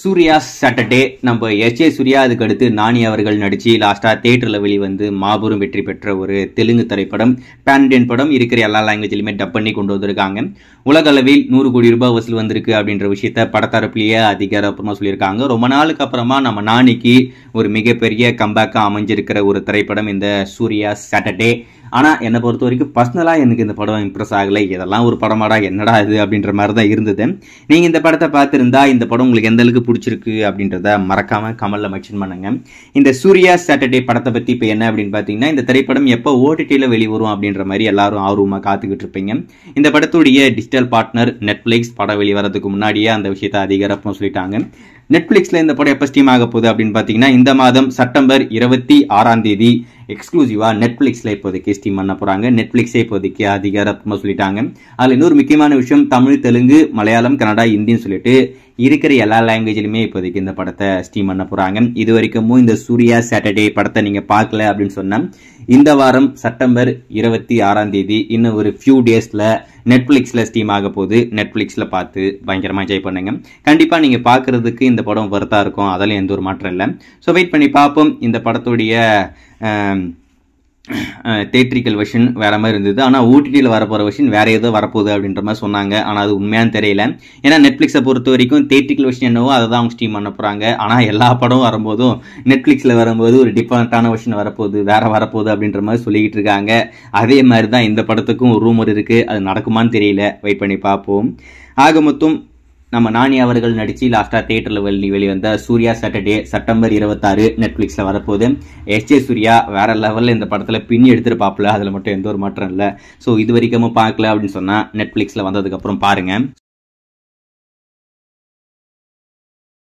Surya Saturday நம்ம S A Surya அதுக்கடுத்து நானி அவர்கள் நடித்து லாஸ்ட்டாக தேட்டரில் வெளிவந்து மாபெரும் வெற்றி பெற்ற ஒரு தெலுங்கு திரைப்படம் பேண்டன் படம் இருக்கிற எல்லா லாங்குவேஜ்லயுமே டப் பண்ணி கொண்டு வந்திருக்காங்க உலக அளவில் நூறு கோடி ரூபாய் வசூல் வந்திருக்கு அப்படின்ற விஷயத்த படத்தரப்புலயே அதிகாரப்பூர்வமா சொல்லியிருக்காங்க ரொம்ப நாளுக்கு அப்புறமா நம்ம நானிக்கு ஒரு மிகப்பெரிய கம்பேக்காக அமைஞ்சிருக்கிற ஒரு திரைப்படம் இந்த சூர்யா சாட்டர்டே ஆனால் என்னை பொறுத்த வரைக்கும் பர்சனலாக எனக்கு இந்த படம் இம்ப்ரெஸ் ஆகலை இதெல்லாம் ஒரு படமாடா என்னடா இது அப்படின்ற மாதிரி தான் இருந்தது நீங்கள் இந்த படத்தை பார்த்துருந்தா இந்த படம் உங்களுக்கு எந்த அளவுக்கு பிடிச்சிருக்கு அப்படின்றத மறக்காமல் கமலில் மென்ஷன் பண்ணுங்க இந்த சூர்யா சாட்டர்டே படத்தை பற்றி இப்போ என்ன அப்படின்னு பார்த்தீங்கன்னா இந்த திரைப்படம் எப்போ ஓடிடியில் வெளிவரும் அப்படின்ற மாதிரி எல்லாரும் ஆர்வமாக காத்துக்கிட்டு இருப்பீங்க இந்த படத்துடைய டிஜிட்டல் பார்ட்னர் நெட்ஃப்ளிக்ஸ் படம் வெளிவரதுக்கு முன்னாடியே அந்த விஷயத்தை அதிகாரப்பமாக சொல்லிட்டாங்க நெட்ஃப்ளிக்ஸில் இந்த படம் எப்போ ஸ்டீம் ஆக போகுது அப்படின்னு பார்த்தீங்கன்னா இந்த மாதம் செப்டம்பர் இருபத்தி ஆறாம் தேதி எக்ஸ்க்ளூசிவாக நெட்ஃப்ளிக்ஸில் இப்போதைக்கு ஸ்டீம் பண்ண போகிறாங்க நெட்ஃப்ளிக்ஸே இப்போதைக்கு அதிகாரத்தமாக சொல்லிட்டாங்க அதில் இன்னொரு முக்கியமான விஷயம் தமிழ் தெலுங்கு மலையாளம் கனடா இந்தின்னு சொல்லிட்டு இருக்கிற எல்லா லாங்குவேஜ்லையுமே இப்போதைக்கு இந்த படத்தை ஸ்டீம் பண்ண போகிறாங்க இது வரைக்கும் இந்த சூர்யா சாட்டர்டே படத்தை நீங்கள் பார்க்கல அப்படின்னு சொன்னால் இந்த வாரம் செப்டம்பர் இருபத்தி ஆறாம் தேதி இன்னும் ஒரு ஃபியூ டேஸில் நெட்ஃப்ளிக்ஸில் ஸ்டீம் ஆக போகுது நெட்ஃப்ளிக்ஸில் பார்த்து பயங்கரமாக என்ஜாய் பண்ணுங்க கண்டிப்பாக நீங்கள் பார்க்குறதுக்கு இந்த படம் ஒர்த்தாக இருக்கும் அதெல்லாம் எந்த ஒரு மாற்றம் இல்லை ஸோ வெயிட் பண்ணி பார்ப்போம் இந்த படத்துடைய தேட்ரிக்கல் வெர்ஷன் வேறு மாதிரி இருந்தது ஆனால் ஓடிடியில் வரப்போகிற வெர்ஷன் வேறு ஏதோ வரப்போகுது அப்படின்ற மாதிரி சொன்னாங்க ஆனால் அது உண்மையான தெரியல ஏன்னா நெட்ஃப்ளிக்ஸை பொறுத்த வரைக்கும் தேட்ரிக்கல் வெர்ஷன் என்னவோ அதை தான் அவங்க ஸ்டீம் பண்ண போகிறாங்க ஆனால் எல்லா படமும் வரும்போதும் நெட்ஃப்ளிக்ஸில் வரும்போது ஒரு டிஃப்ரெண்ட்டான வெர்ஷன் வரப்போகுது வேறு வரப்போகுது அப்படின்ற மாதிரி சொல்லிக்கிட்டு இருக்காங்க அதே மாதிரி தான் இந்த படத்துக்கும் ஒரு ரூமர் இருக்குது அது நடக்குமான்னு தெரியல வெயிட் பண்ணி பார்ப்போம் ஆக மொத்தம் நம்ம நாணி அவர்கள் நடிச்சு லாஸ்டா தியேட்டர்ல வெளி வெளிவந்த சூர்யா சாட்டர்டே செப்டம்பர் இருபத்தாறு நெட்ஃபிளிக்ஸ்ல வரப்போது எஸ் ஜே சூர்யா வேற லெவல்ல இந்த படத்துல பின்னி எடுத்துருப்பாப்புல அதுல மட்டும் எந்த ஒரு மாற்றம் இல்லை ஸோ இது வரைக்கும் பார்க்கல அப்படின்னு நெட்ஃபிளிக்ஸ்ல வந்ததுக்கு வந்ததுக்கப்புறம் பாருங்க